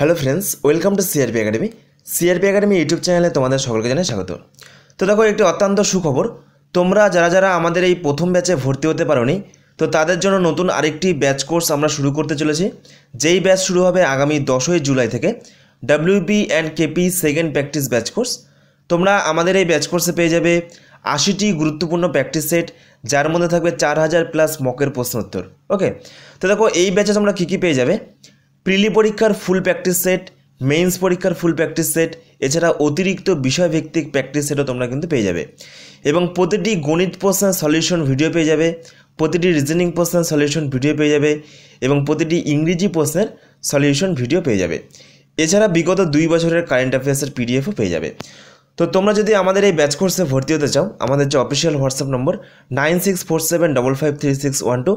hello friends welcome to CRP academy CRP academy YouTube চ্যানেলে তোমাদের সকলকে জানাই স্বাগত তো দেখো একটি অত্যন্ত সুখবর তোমরা যারা যারা আমাদের এই প্রথম ব্যাচে ভর্তি হতে পারোনি তো তাদের জন্য নতুন আরেকটি ব্যাচ কোর্স আমরা শুরু করতে চলেছি যেই ব্যাচ শুরু হবে আগামী দশই জুলাই থেকে WB and KP second practice batch course তোমরা আমাদের এই ব্যাচ কোর্সে পেয়ে যাবে আশিটি গুরুত্বপূর্ণ প্র্যাকটিস সেট যার মধ্যে থাকবে চার হাজার প্লাস মকের প্রশ্নোত্তর ওকে তো দেখো এই ব্যাচে তোমরা কী কী পেয়ে যাবে প্রিলি পরীক্ষার ফুল প্র্যাকটিস সেট মেইন্স পরীক্ষার ফুল প্র্যাকটিস সেট এছাড়া অতিরিক্ত বিষয়ভিত্তিক প্র্যাকটিস সেটও তোমরা কিন্তু পেয়ে যাবে এবং প্রতিটি গণিত প্রশ্নের সলিউশন ভিডিও পেয়ে যাবে প্রতিটি রিজনিং প্রশ্নের সলিউশন ভিডিও পেয়ে যাবে এবং প্রতিটি ইংরেজি প্রশ্নের সলিউশন ভিডিও পেয়ে যাবে এছাড়া বিগত দুই বছরের কারেন্ট অ্যাফেয়ার্সের পিডিএফও পেয়ে যাবে তো তোমরা যদি আমাদের এই ব্যাচ কোর্সে ভর্তি হতে চাও আমাদের যে official WhatsApp number nine six four seven double five three six one two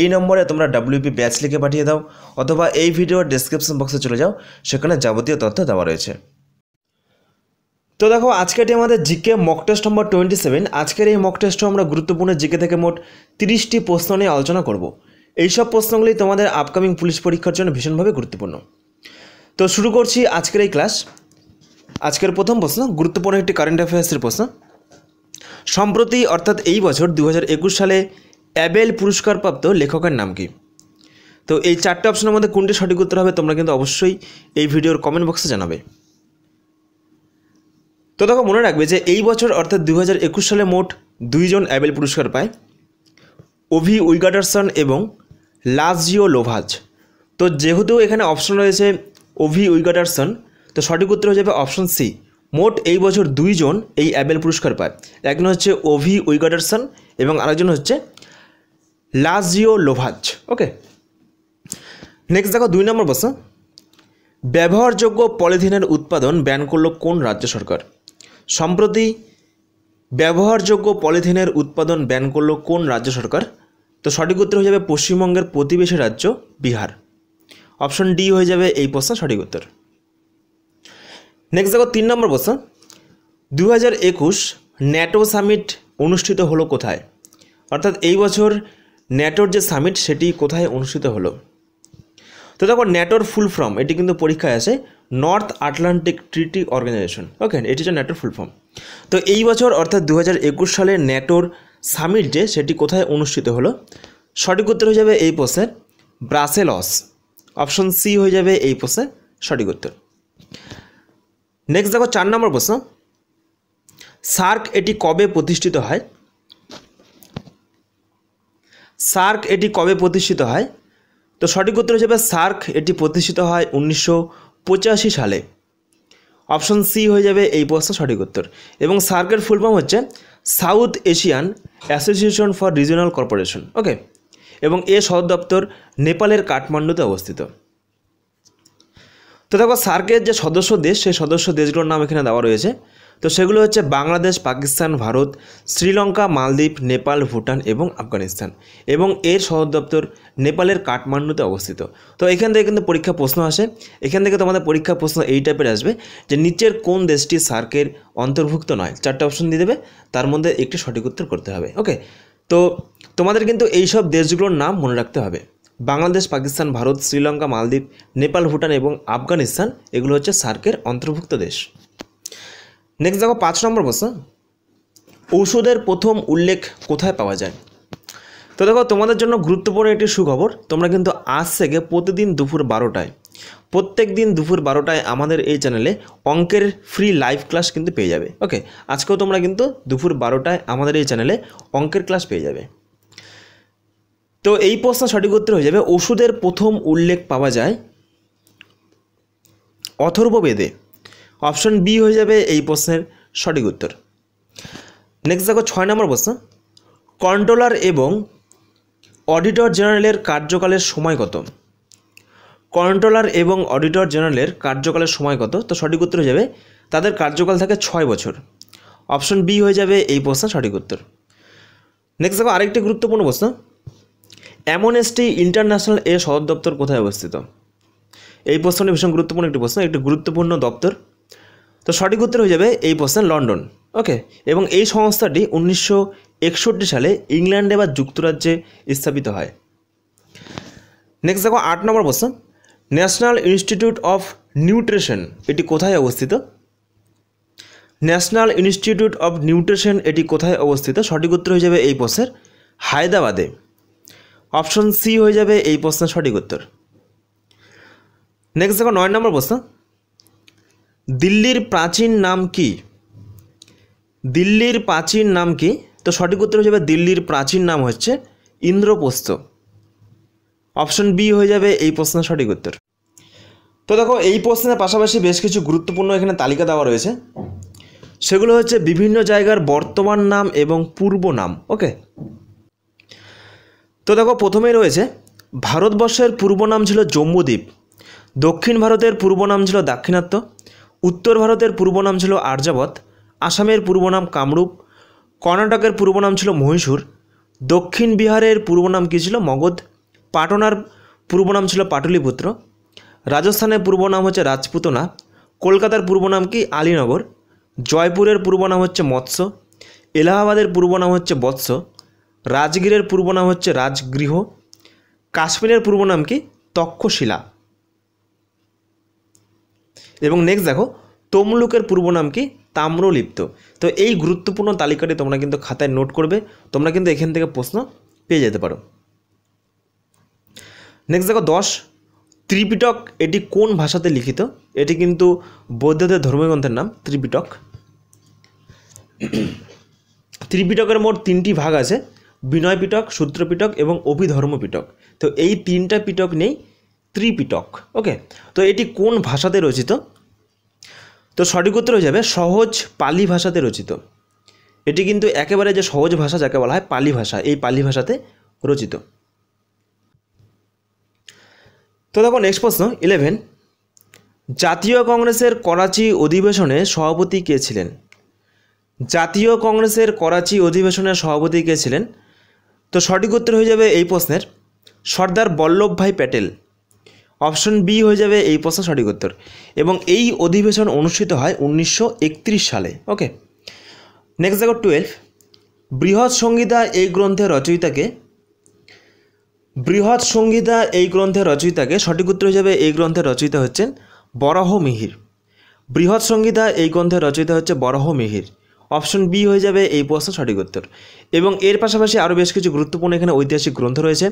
এই নম্বরে তোমরা ডাব্লিউপি ব্যাচ লিখে পাঠিয়ে দাও অথবা এই ভিডিওর ডিসক্রিপশন বক্সে চলে যাও সেখানে যাবতীয় তথ্য দেওয়া রয়েছে তো দেখো আজকেরটি আমাদের GK mock test number twenty seven আজকের এই মক টেস্টও আমরা গুরুত্বপূর্ণ জিকে থেকে মোট তিরিশটি প্রশ্ন নিয়ে আলোচনা করব এইসব প্রশ্নগুলি তোমাদের আপকামিং পুলিশ পরীক্ষার জন্য ভীষণভাবে গুরুত্বপূর্ণ তো শুরু করছি আজকের এই ক্লাস আজকের প্রথম প্রশ্ন গুরুত্বপূর্ণ একটি কারেন্ট অ্যাফেয়ার্সের প্রশ্ন সম্প্রতি অর্থাৎ এই বছর দু সালে অ্যাবেল পুরস্কারপ্রাপ্ত লেখকের নাম কি তো এই চারটে অপশনের মধ্যে কোনটি সঠিক উত্তর হবে তোমরা কিন্তু অবশ্যই এই ভিডিওর কমেন্ট বক্সে জানাবে তো দেখো মনে রাখবে যে এই বছর অর্থাৎ দু সালে মোট দুইজন অ্যাবেল পুরস্কার পায় ওভি উইগাডারসন এবং লাজিও লোভাজ তো যেহেতু এখানে অপশন রয়েছে ওভি উইগাডারসন তো সঠিক উত্তর হয়ে যাবে অপশন সি মোট এই বছর দুইজন এই অ্যাবেল পুরস্কার পায় একজন হচ্ছে ওভি উইগডারসন এবং আরেকজন হচ্ছে লাজিও লোভাজ ওকে নেক্সট দেখো দুই নম্বর প্রশ্ন ব্যবহারযোগ্য পলিথিনের উৎপাদন ব্যান করল কোন রাজ্য সরকার সম্প্রতি ব্যবহারযোগ্য পলিথিনের উৎপাদন ব্যান করল কোন রাজ্য সরকার তো সঠিক উত্তর হয়ে যাবে পশ্চিমবঙ্গের প্রতিবেশী রাজ্য বিহার অপশন ডি হয়ে যাবে এই প্রশ্ন সঠিক উত্তর নেক্সট দেখো তিন নম্বর প্রশ্ন দু হাজার একুশ ন্যাটো সামিট অনুষ্ঠিত হলো কোথায় অর্থাৎ এই বছর ন্যাটোর যে সামিট সেটি কোথায় অনুষ্ঠিত হলো তো দেখো ন্যাটোর ফুল ফর্ম এটি কিন্তু পরীক্ষায় আছে North Atlantic Treaty Organization okay এটি হচ্ছে ন্যাটোর ফুল ফর্ম তো এই বছর অর্থাৎ দু সালে ন্যাটোর সামিট যে সেটি কোথায় অনুষ্ঠিত হলো সঠিক উত্তর হয়ে যাবে এই প্রশ্নের ব্রাসেলস অপশন সি হয়ে যাবে এই প্রশ্নের সঠিক উত্তর নেক্সট দেখো চার নম্বর প্রশ্ন সার্ক এটি কবে প্রতিষ্ঠিত হয় সার্ক এটি কবে প্রতিষ্ঠিত হয় তো সঠিক উত্তর হিসেবে সার্ক এটি প্রতিষ্ঠিত হয় উনিশশো সালে অপশন সি হয়ে যাবে এই প্রশ্ন সঠিক উত্তর এবং সার্কের ফুল ফর্ম হচ্ছে South Asian Association for Regional Corporation okay এবং এ সদর দপ্তর নেপালের কাঠমান্ডুতে অবস্থিত তো দেখো সার্কের যে সদস্য দেশ সেই সদস্য দেশগুলোর নাম এখানে দেওয়া রয়েছে তো সেগুলো হচ্ছে বাংলাদেশ পাকিস্তান ভারত শ্রীলঙ্কা মালদ্বীপ নেপাল ভুটান এবং আফগানিস্তান এবং এর সদর দপ্তর নেপালের কাঠমান্ডুতে অবস্থিত তো এখান থেকে কিন্তু পরীক্ষা প্রশ্ন আসে এখান থেকে তোমাদের পরীক্ষা প্রশ্ন এই টাইপের আসবে যে নিচের কোন দেশটি সার্কের অন্তর্ভুক্ত নয় চারটে অপশন দিয়ে দেবে তার মধ্যে একটি সঠিক উত্তর করতে হবে ওকে তো তোমাদের কিন্তু এইসব দেশগুলোর নাম মনে রাখতে হবে বাংলাদেশ পাকিস্তান ভারত শ্রীলঙ্কা মালদ্বীপ নেপাল ভুটান এবং আফগানিস্তান এগুলো হচ্ছে সার্কের অন্তর্ভুক্ত দেশ নেক্সট দেখো পাঁচ নম্বর প্রশ্ন ঔষধের প্রথম উল্লেখ কোথায় পাওয়া যায় তো দেখো তোমাদের জন্য গুরুত্বপূর্ণ একটি সুখবর তোমরা কিন্তু আজ থেকে প্রতিদিন দুপুর বারোটায় প্রত্যেক দিন দুপুর বারোটায় আমাদের এই চ্যানেলে অঙ্কের ফ্রি লাইভ ক্লাস কিন্তু পেয়ে যাবে ওকে আজকেও তোমরা কিন্তু দুপুর বারোটায় আমাদের এই চ্যানেলে অঙ্কের ক্লাস পেয়ে যাবে তো এই প্রশ্ন সঠিক উত্তর হয়ে যাবে ওষুধের প্রথম উল্লেখ পাওয়া যায় অথর্ববেদে অপশন বি হয়ে যাবে এই প্রশ্নের সঠিক উত্তর নেক্সট দেখো ছয় নম্বর প্রশ্ন কন্ট্রোলার এবং অডিটর জেনারেলের কার্যকালের সময় কত কন্ট্রোলার এবং অডিটর জেনারেলের কার্যকালের সময় কত তো সঠিক উত্তর হয়ে যাবে তাদের কার্যকাল থাকে ছয় বছর অপশন বি হয়ে যাবে এই প্রশ্ন সঠিক উত্তর নেক্সট দেখো আরেকটি গুরুত্বপূর্ণ প্রশ্ন অ্যামোনেস্টি ইন্টারন্যাশনাল এর সদর দপ্তর কোথায় অবস্থিত এই প্রশ্নটি ভীষণ গুরুত্বপূর্ণ একটি প্রশ্ন একটি গুরুত্বপূর্ণ দপ্তর তো সঠিক উত্তর হয়ে যাবে এই প্রশ্ন লন্ডন ওকে এবং এই সংস্থাটি উনিশশো সালে ইংল্যান্ডে বা যুক্তরাজ্যে স্থাপিত হয় নেক্সট দেখো আট নম্বর প্রশ্ন ন্যাশনাল ইনস্টিটিউট অফ নিউট্রিশন এটি কোথায় অবস্থিত ন্যাশনাল ইনস্টিটিউট অফ নিউট্রিশন এটি কোথায় অবস্থিত সঠিক উত্তর হয়ে যাবে এই প্রশ্নের হায়দ্রাবাদে অপশন সি হয়ে যাবে এই প্রশ্নের সঠিক উত্তর নেক্সট দেখো নয় নম্বর প্রশ্ন দিল্লির প্রাচীন নাম কি দিল্লির প্রাচীন নাম কি তো সঠিক উত্তর যাবে দিল্লির প্রাচীন নাম হচ্ছে ইন্দ্রপ্রস্থ অপশন বি হয়ে যাবে এই প্রশ্নের সঠিক উত্তর তো দেখো এই প্রশ্নের পাশাপাশি বেশ কিছু গুরুত্বপূর্ণ এখানে তালিকা দেওয়া রয়েছে সেগুলো হচ্ছে বিভিন্ন জায়গার বর্তমান নাম এবং পূর্ব নাম ওকে তো দেখো প্রথমেই রয়েছে ভারতবর্ষের পূর্ব নাম ছিল জম্মুদ্বীপ দক্ষিণ ভারতের পূর্ব নাম ছিল দাক্ষিণাত্য উত্তর ভারতের পূর্ব নাম ছিল আর্যাবত আসামের পূর্ব নাম কামরূপ কর্ণাটকের পূর্ব নাম ছিল মহীশূর দক্ষিণ বিহারের পূর্ব নাম কী ছিল মগধ পাটনার পূর্ব নাম ছিল পাটলিপুত্র রাজস্থানের পূর্ব নাম হচ্ছে রাজপুতনা কলকাতার পূর্ব নাম কি আলীনগর জয়পুরের পূর্ব নাম হচ্ছে মৎস্য এলাহাবাদের পূর্ব নাম হচ্ছে বৎস রাজগীরের পূর্ব নাম হচ্ছে রাজগৃহ কাশ্মীরের পূর্ব নাম কি তক্ষশিলা এবং নেক্সট দেখো তমলুকের পূর্ব নাম কি তাম্রলিপ্ত তো এই গুরুত্বপূর্ণ তালিকাটি তোমরা কিন্তু খাতায় নোট করবে তোমরা কিন্তু এখান থেকে প্রশ্ন পেয়ে যেতে পারো নেক্সট দেখো দশ ত্রিপিটক এটি কোন ভাষাতে লিখিত এটি কিন্তু বৌদ্ধদের ধর্মগ্রন্থের নাম ত্রিপিটক ত্রিপিটকের মোট তিনটি ভাগ আছে বিনয় পিটক সূত্রপিটক এবং অভিধর্ম পিটক তো এই তিনটা পিটক নেই ত্রিপিটক ওকে তো এটি কোন ভাষাতে রচিত তো সঠিক উত্তর হয়ে যাবে সহজ পালি ভাষাতে রচিত এটি কিন্তু একেবারে যে সহজ ভাষা যাকে বলা হয় পালি ভাষা এই পালি ভাষাতে রচিত তো দেখো নেক্সট প্রশ্ন ইলেভেন জাতীয় কংগ্রেসের করাচি অধিবেশনে সভাপতি কে ছিলেন জাতীয় কংগ্রেসের করাচি অধিবেশনের সভাপতি কে ছিলেন তো সঠিক উত্তর হয়ে যাবে এই প্রশ্নের সর্দার বল্লভভাই প্যাটেল অপশন বি হয়ে যাবে এই প্রশ্ন সঠিক উত্তর এবং এই অধিবেশন অনুষ্ঠিত হয় উনিশশো সালে ওকে নেক্সট দেখো টুয়েলভ বৃহৎ সংগীতা এই গ্রন্থে রচয়িতাকে বৃহৎ সংগীতা এই গ্রন্থে রচয়িতাকে সঠিক উত্তর হিসেবে এই গ্রন্থে রচয়িতা হচ্ছেন বরাহ মিহির বৃহৎ সংগীতা এই গ্রন্থে রচয়িতা হচ্ছে বরাহ মিহির অপশন বি হয়ে যাবে এই প্রশ্ন সঠিক উত্তর এবং এর পাশাপাশি আরও বেশ কিছু গুরুত্বপূর্ণ এখানে ঐতিহাসিক গ্রন্থ রয়েছে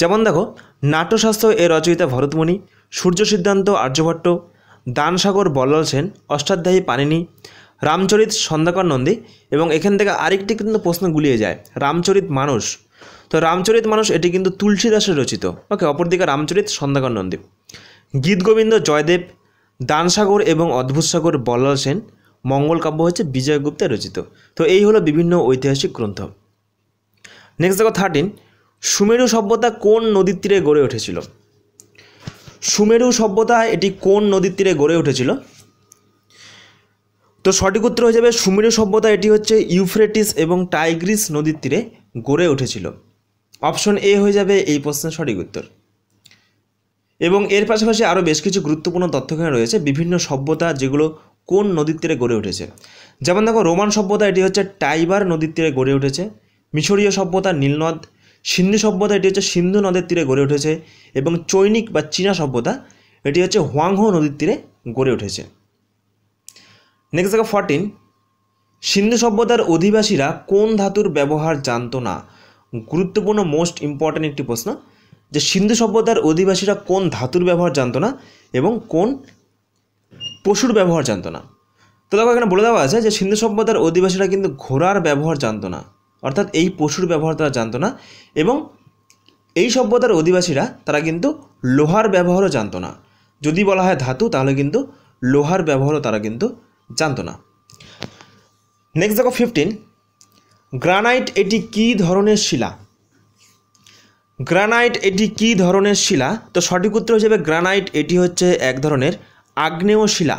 যেমন দেখো নাট্যশাস্ত্র এর রচয়িতা ভরতমণি সূর্য সিদ্ধান্ত আর্যভট্ট দানসাগর বল্লাল সেন অষ্টাধ্যায়ী পানিনি রামচরিত সন্ধ্যাকর নন্দী এবং এখান থেকে আরেকটি কিন্তু প্রশ্ন গুলিয়ে যায় রামচরিত মানুষ তো রামচরিত মানুষ এটি কিন্তু তুলসী দাসের রচিত ওকে অপরদিকে রামচরিত সন্ধ্যাকর নন্দী গীতগোবিন্দ জয়দেব দানসাগর এবং অদ্ভুত সাগর বল্লাল সেন মঙ্গল কাব্য হচ্ছে বিজয়গুপ্তে রচিত তো এই হলো বিভিন্ন ঐতিহাসিক গ্রন্থ নেক্সট দেখো থার্টিন সুমেরু সভ্যতা কোন নদীর তীরে গড়ে উঠেছিল সুমেরু সভ্যতা এটি কোন নদীর তীরে গড়ে উঠেছিল তো সঠিক উত্তর হয়ে যাবে সুমেরু সভ্যতা এটি হচ্ছে ইউফ্রেটিস এবং টাইগ্রিস নদীর তীরে গড়ে উঠেছিল অপশন এ হয়ে যাবে এই প্রশ্নের সঠিক উত্তর এবং এর পাশাপাশি আরও বেশ কিছু গুরুত্বপূর্ণ তথ্য রয়েছে বিভিন্ন সভ্যতা যেগুলো কোন নদীর তীরে গড়ে উঠেছে যেমন দেখো রোমান সভ্যতা এটি হচ্ছে টাইবার নদীর তীরে গড়ে উঠেছে মিশরীয় সভ্যতা নীলনদ সিন্ধু সভ্যতা এটি হচ্ছে সিন্ধু নদের তীরে গড়ে উঠেছে এবং চৈনিক বা চীনা সভ্যতা এটি হচ্ছে হোয়াংহো নদীর তীরে গড়ে উঠেছে নেক্সট দেখো ফর্টিন সিন্ধু সভ্যতার অধিবাসীরা কোন ধাতুর ব্যবহার জানত না গুরুত্বপূর্ণ মোস্ট ইম্পর্ট্যান্ট একটি প্রশ্ন যে সিন্ধু সভ্যতার অধিবাসীরা কোন ধাতুর ব্যবহার জানত না এবং কোন পশুর ব্যবহার জানত না তো দেখো এখানে বলে দেওয়া আছে যে সিন্ধু সভ্যতার অধিবাসীরা কিন্তু ঘোড়ার ব্যবহার জানত না অর্থাৎ এই পশুর ব্যবহার তারা জানত না এবং এই সভ্যতার অধিবাসীরা তারা কিন্তু লোহার ব্যবহারও জানতো না যদি বলা হয় ধাতু তাহলে কিন্তু লোহার ব্যবহারও তারা কিন্তু জানতো না নেক্সট দেখো ফিফটিন গ্রানাইট এটি কি ধরনের শিলা গ্রানাইট এটি কি ধরনের শিলা তো সঠিক উত্তর হিসেবে গ্রানাইট এটি হচ্ছে এক ধরনের আগ্নেয় শিলা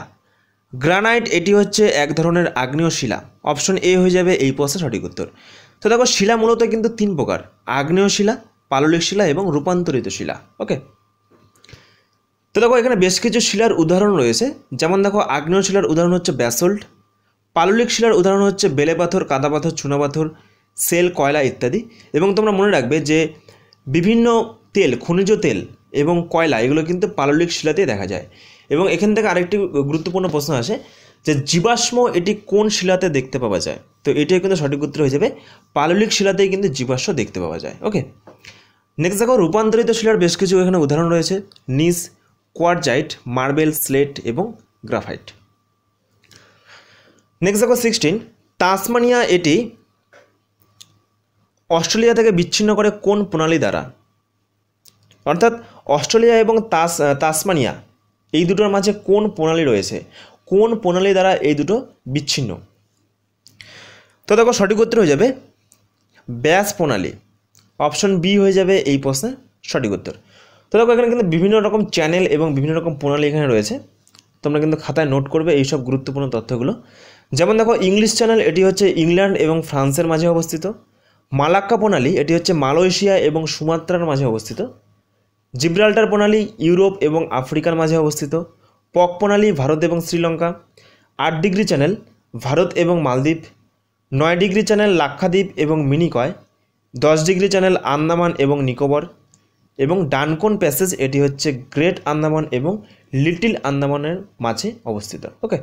গ্রানাইট এটি হচ্ছে এক ধরনের আগ্নেয় শিলা অপশন এ হয়ে যাবে এই প্রশ্নের সঠিক উত্তর তো দেখো শিলা মূলত কিন্তু তিন প্রকার আগ্নেয় শিলা পাললিক শিলা এবং রূপান্তরিত শিলা ওকে তো দেখো এখানে বেশ কিছু শিলার উদাহরণ রয়েছে যেমন দেখো আগ্নেয় শিলার উদাহরণ হচ্ছে ব্যাসল্ট পাললিক শিলার উদাহরণ হচ্ছে বেলে পাথর কাদা পাথর চুনাপাথর সেল কয়লা ইত্যাদি এবং তোমরা মনে রাখবে যে বিভিন্ন তেল খনিজ তেল এবং কয়লা এগুলো কিন্তু পাললিক শিলাতেই দেখা যায় এবং এখান থেকে আরেকটি গুরুত্বপূর্ণ প্রশ্ন আসে যে জীবাশ্ম এটি কোন শিলাতে দেখতে পাওয়া যায় তো এটি কিন্তু সঠিক উত্তর হয়ে যাবে পাললিক শিলাতেই কিন্তু জীবাশ্ম দেখতে পাওয়া যায় ওকে নেক্সট দেখো রূপান্তরিত শিলার বেশ কিছু এখানে উদাহরণ রয়েছে নিস কোয়ারজাইট মার্বেল স্লেট এবং গ্রাফাইট নেক্সট দেখো সিক্সটিন তাসমানিয়া এটি অস্ট্রেলিয়া থেকে বিচ্ছিন্ন করে কোন প্রণালী দ্বারা অর্থাৎ অস্ট্রেলিয়া এবং তাস তাসমানিয়া এই দুটোর মাঝে কোন প্রণালী রয়েছে কোন প্রণালী দ্বারা এই দুটো বিচ্ছিন্ন তো দেখো সঠিক উত্তর হয়ে যাবে ব্যাস প্রণালী অপশন বি হয়ে যাবে এই প্রশ্নের সঠিক উত্তর তো দেখো এখানে কিন্তু বিভিন্ন রকম চ্যানেল এবং বিভিন্ন রকম প্রণালী এখানে রয়েছে তোমরা কিন্তু খাতায় নোট করবে এইসব গুরুত্বপূর্ণ তথ্যগুলো যেমন দেখো ইংলিশ চ্যানেল এটি হচ্ছে ইংল্যান্ড এবং ফ্রান্সের মাঝে অবস্থিত মালাক্কা প্রণালী এটি হচ্ছে মালয়েশিয়া এবং সুমাত্রার মাঝে অবস্থিত জিব্রাল্টার প্রণালী ইউরোপ এবং আফ্রিকার মাঝে অবস্থিত পক প্রণালী ভারত এবং শ্রীলঙ্কা আট ডিগ্রি চ্যানেল ভারত এবং মালদ্বীপ নয় ডিগ্রি চ্যানেল লাক্ষাদ্বীপ এবং মিনিকয় দশ ডিগ্রি চ্যানেল আন্দামান এবং নিকোবর এবং ডানকোন প্যাসেজ এটি হচ্ছে গ্রেট আন্দামান এবং লিটিল আন্দামানের মাঝে অবস্থিত ওকে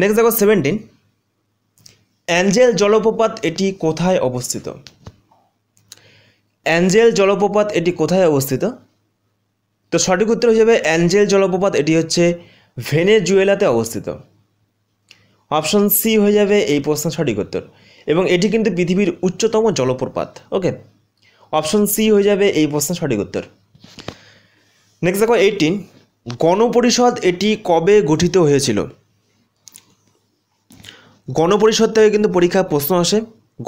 নেক্সট দেখো সেভেন্টিন অ্যাঞ্জেল জলপ্রপাত এটি কোথায় অবস্থিত অ্যাঞ্জেল জলপ্রপাত এটি কোথায় অবস্থিত তো সঠিক উত্তর হিসেবে অ্যাঞ্জেল জলপ্রপাত এটি হচ্ছে ভেনেজুয়েলাতে অবস্থিত অপশন সি হয়ে যাবে এই প্রশ্ন সঠিক উত্তর এবং এটি কিন্তু পৃথিবীর উচ্চতম জলপ্রপাত ওকে অপশন সি হয়ে যাবে এই প্রশ্ন সঠিক উত্তর নেক্সট দেখো এইটিন গণপরিষদ এটি কবে গঠিত হয়েছিল গণপরিষদ থেকে কিন্তু পরীক্ষা প্রশ্ন আসে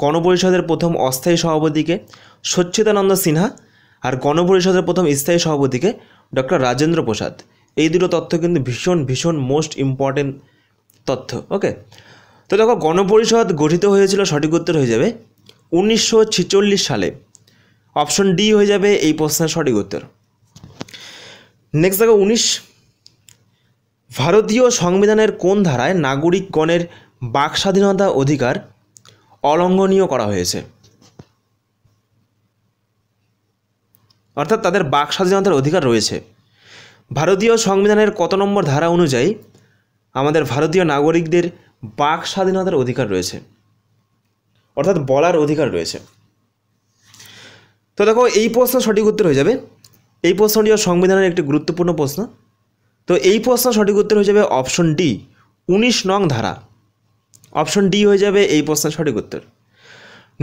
গণপরিষদের প্রথম অস্থায়ী সভাপতিকে সচ্ছিদানন্দ সিনহা আর গণপরিষদের প্রথম স্থায়ী সভাপতিকে ডক্টর রাজেন্দ্র প্রসাদ এই দুটো তথ্য কিন্তু ভীষণ ভীষণ মোস্ট ইম্পর্টেন্ট তথ্য ওকে তো দেখো গণপরিষদ গঠিত হয়েছিল সঠিক উত্তর হয়ে যাবে উনিশশো সালে অপশন ডি হয়ে যাবে এই প্রশ্নের সঠিক উত্তর নেক্সট দেখো উনিশ ভারতীয় সংবিধানের কোন ধারায় নাগরিকগণের বাক স্বাধীনতা অধিকার অলঙ্ঘনীয় করা হয়েছে অর্থাৎ তাদের বাক স্বাধীনতার অধিকার রয়েছে ভারতীয় সংবিধানের কত নম্বর ধারা অনুযায়ী আমাদের ভারতীয় নাগরিকদের বাক স্বাধীনতার অধিকার রয়েছে অর্থাৎ বলার অধিকার রয়েছে তো দেখো এই প্রশ্ন সঠিক উত্তর হয়ে যাবে এই প্রশ্নটিও সংবিধানের একটি গুরুত্বপূর্ণ প্রশ্ন তো এই প্রশ্ন সঠিক উত্তর হয়ে যাবে অপশন ডি উনিশ নং ধারা অপশন ডি হয়ে যাবে এই প্রশ্নের সঠিক উত্তর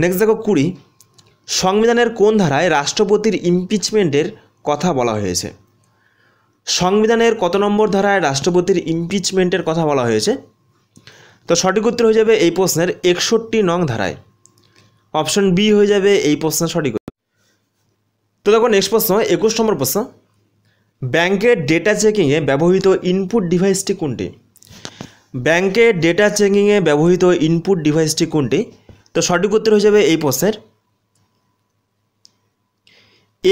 নেক্সট দেখো কুড়ি সংবিধানের কোন ধারায় রাষ্ট্রপতির ইমপিচমেন্টের কথা বলা হয়েছে সংবিধানের কত নম্বর ধারায় রাষ্ট্রপতির ইমপিচমেন্টের কথা বলা হয়েছে তো সঠিক উত্তর হয়ে যাবে এই প্রশ্নের একষট্টি নং ধারায় অপশন বি হয়ে যাবে এই প্রশ্নের সঠিক উত্তর তো দেখো নেক্সট প্রশ্ন একুশ নম্বর প্রশ্ন ব্যাংকের ডেটা চেকিংয়ে ব্যবহৃত ইনপুট ডিভাইসটি কোনটি ব্যাংকে ডেটা চেকিংয়ে ব্যবহৃত ইনপুট ডিভাইসটি কোনটি তো সঠিক উত্তর হয়ে যাবে এই প্রশ্নের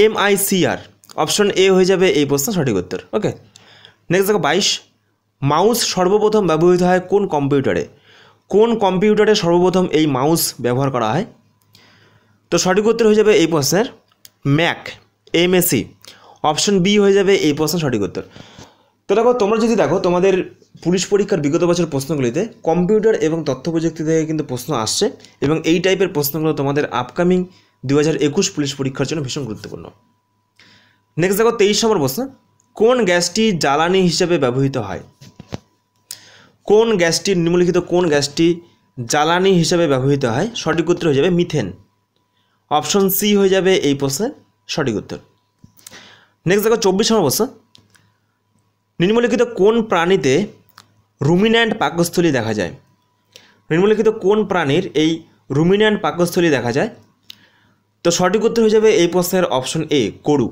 এমআইসিআর অপশন এ হয়ে যাবে এই প্রশ্ন সঠিক উত্তর ওকে নেক্সট দেখো বাইশ মাউস সর্বপ্রথম ব্যবহৃত হয় কোন কম্পিউটারে কোন কম্পিউটারে সর্বপ্রথম এই মাউস ব্যবহার করা হয় তো সঠিক উত্তর হয়ে যাবে এই প্রশ্নের ম্যাক এমএসি অপশন বি হয়ে যাবে এই প্রশ্ন সঠিক উত্তর তো দেখো তোমরা যদি দেখো তোমাদের পুলিশ পরীক্ষার বিগত বছর প্রশ্নগুলিতে কম্পিউটার এবং তথ্য প্রযুক্তি থেকে কিন্তু প্রশ্ন আসছে এবং এই টাইপের প্রশ্নগুলো তোমাদের আপকামিং দু পুলিশ পরীক্ষার জন্য ভীষণ গুরুত্বপূর্ণ নেক্সট দেখো তেইশ নম্বর প্রশ্ন কোন গ্যাসটি জ্বালানি হিসেবে ব্যবহৃত হয় কোন গ্যাসটি নিম্নলিখিত কোন গ্যাসটি জ্বালানি হিসেবে ব্যবহৃত হয় সঠিক উত্তর হয়ে যাবে মিথেন অপশন সি হয়ে যাবে এই প্রশ্নের সঠিক উত্তর নেক্সট দেখো চব্বিশ নম্বর প্রশ্ন নিম্নলিখিত কোন প্রাণীতে রুমিন্যান্ট পাকস্থলী দেখা যায় নিম্নলিখিত কোন প্রাণীর এই রুমিন্যান্ট পাকস্থলী দেখা যায় তো সঠিক উত্তর হয়ে যাবে এই প্রশ্নের অপশন এ গরু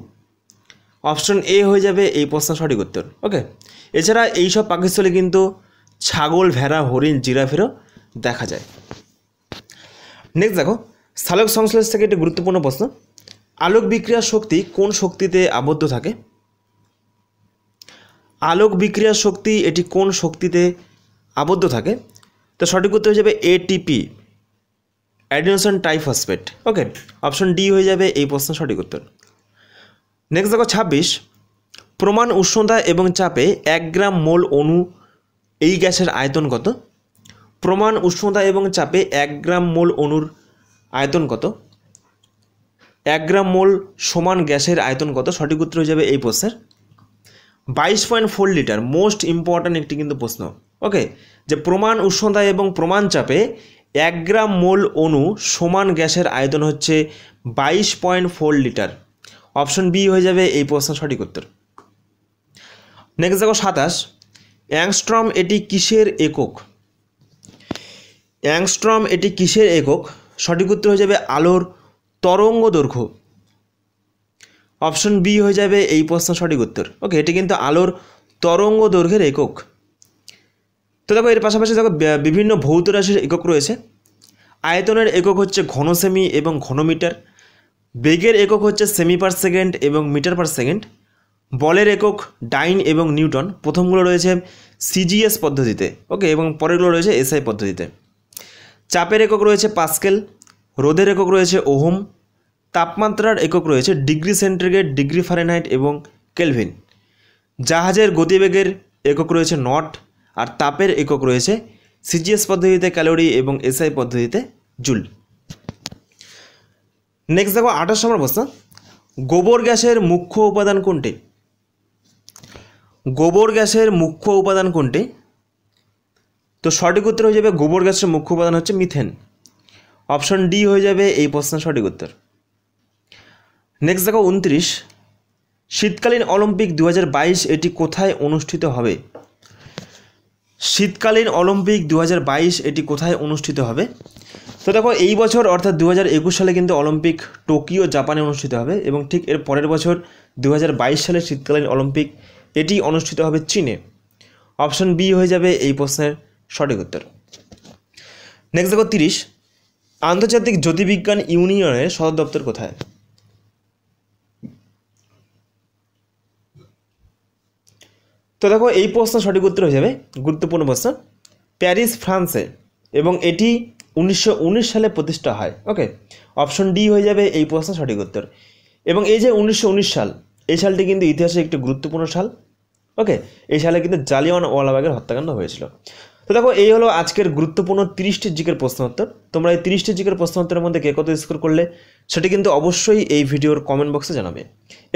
অপশন এ হয়ে যাবে এই প্রশ্নের সঠিক উত্তর ওকে এছাড়া এই সব পাকস্থলী কিন্তু ছাগল ভেড়া হরিণ জিরাফেরও দেখা যায় নেক্সট দেখো সালোক সংশ্লেষ থেকে একটি গুরুত্বপূর্ণ প্রশ্ন আলোক বিক্রিয়ার শক্তি কোন শক্তিতে আবদ্ধ থাকে আলোক বিক্রিয়া শক্তি এটি কোন শক্তিতে আবদ্ধ থাকে তো সঠিক উত্তর হয়ে যাবে ATP adenosine triphosphate okay option D হয়ে যাবে এই প্রশ্ন সঠিক উত্তর নেক্সট দেখো ছাব্বিশ প্রমাণ উষ্ণতা এবং চাপে এক গ্রাম মোল অণু এই গ্যাসের আয়তন কত প্রমাণ উষ্ণতা এবং চাপে এক গ্রাম মোল অণুর আয়তন কত এক গ্রাম মোল সমান গ্যাসের আয়তন কত সঠিক উত্তর হয়ে যাবে এই প্রশ্নের বাইশ point four litre most important একটি কিন্তু প্রশ্ন ওকে যে প্রমাণ উষ্ণতায় এবং প্রমাণ চাপে এক গ্রাম মোল অণু সমান গ্যাসের আয়তন হচ্ছে বাইশ point four litre option B হয়ে যাবে এই প্রশ্ন সঠিক উত্তর নেক্সট দেখো সাতাশ অ্যাংস্ট্রম এটি কিসের একক অ্যাংস্ট্রম এটি কিসের একক সঠিক উত্তর হয়ে যাবে আলোর তরঙ্গ দৈর্ঘ্য অপশন বি হয়ে যাবে এই প্রশ্ন সঠিক উত্তর ওকে এটি কিন্তু আলোর তরঙ্গ দৈর্ঘ্যের একক তো দেখো এর পাশাপাশি দেখো বিভিন্ন ভৌত রাশির একক রয়েছে আয়তনের একক হচ্ছে ঘন সেমি এবং ঘনমিটার বেগের একক হচ্ছে সেমি পার সেকেন্ড এবং মিটার পার সেকেন্ড বলের একক ডাইন এবং নিউটন প্রথমগুলো রয়েছে সিজিএস পদ্ধতিতে ওকে এবং পরেরগুলো রয়েছে এসআই পদ্ধতিতে চাপের একক রয়েছে পাস্কেল রোদের একক রয়েছে ওহম তাপমাত্রার একক রয়েছে ডিগ্রি সেন্টিগ্রেড ডিগ্রি ফারেনহাইট এবং কেলভিন জাহাজের গতিবেগের একক রয়েছে নট আর তাপের একক রয়েছে সিজিএস পদ্ধতিতে ক্যালোরি এবং এসআই পদ্ধতিতে জুল নেক্সট দেখো আঠাশ নম্বর প্রশ্ন গোবর গ্যাসের মুখ্য উপাদান কোনটি গোবর গ্যাসের মুখ্য উপাদান কোনটি তো সঠিক উত্তর হয়ে যাবে গোবর গ্যাসের মুখ্য উপাদান হচ্ছে মিথেন অপশন ডি হয়ে যাবে এই প্রশ্নের সঠিক উত্তর নেক্সট দেখো উনত্রিশ শীতকালীন অলিম্পিক দু এটি কোথায় অনুষ্ঠিত হবে শীতকালীন অলিম্পিক দু এটি কোথায় অনুষ্ঠিত হবে তো দেখো এই বছর অর্থাৎ দু সালে কিন্তু অলিম্পিক টোকিও জাপানে অনুষ্ঠিত হবে এবং ঠিক এর পরের বছর দু সালে শীতকালীন অলিম্পিক এটি অনুষ্ঠিত হবে চীনে অপশন বি হয়ে যাবে এই প্রশ্নের সঠিক উত্তর নেক্সট দেখো তিরিশ আন্তর্জাতিক জ্যোতির্বিজ্ঞান ইউনিয়নের সদর দপ্তর কোথায় তো দেখো এই প্রশ্ন সঠিক উত্তর হয়ে যাবে গুরুত্বপূর্ণ প্রশ্ন প্যারিস ফ্রান্সে এবং এটি উনিশশো সালে প্রতিষ্ঠা হয় ওকে অপশন ডি হয়ে যাবে এই প্রশ্ন সঠিক উত্তর এবং এই যে উনিশশো সাল এই সালটি কিন্তু ইতিহাসে একটি গুরুত্বপূর্ণ সাল ওকে এই সালে কিন্তু জালিয়ান ওয়ালাবাগের হত্যাকাণ্ড হয়েছিল তো দেখো এই হলো আজকের গুরুত্বপূর্ণ তিরিশটি জিকের প্রশ্নোত্তর তোমরা এই তিরিশটি জিকের প্রশ্নোত্তরের মধ্যে কে কত স্কোর করলে সেটি কিন্তু অবশ্যই এই ভিডিওর কমেন্ট বক্সে জানাবে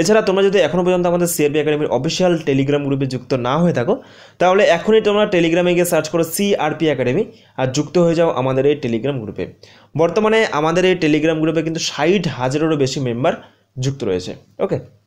এছাড়া তোমরা যদি এখনও পর্যন্ত আমাদের সিআরবি একাডেমির অফিসিয়াল টেলিগ্রাম গ্রুপে যুক্ত না হয়ে থাকো তাহলে এখনই তোমরা টেলিগ্রামে গিয়ে সার্চ করো সিআরপি একাডেমি আর যুক্ত হয়ে যাও আমাদের এই টেলিগ্রাম গ্রুপে বর্তমানে আমাদের এই টেলিগ্রাম গ্রুপে কিন্তু ষাট হাজারেরও বেশি মেম্বার যুক্ত রয়েছে ওকে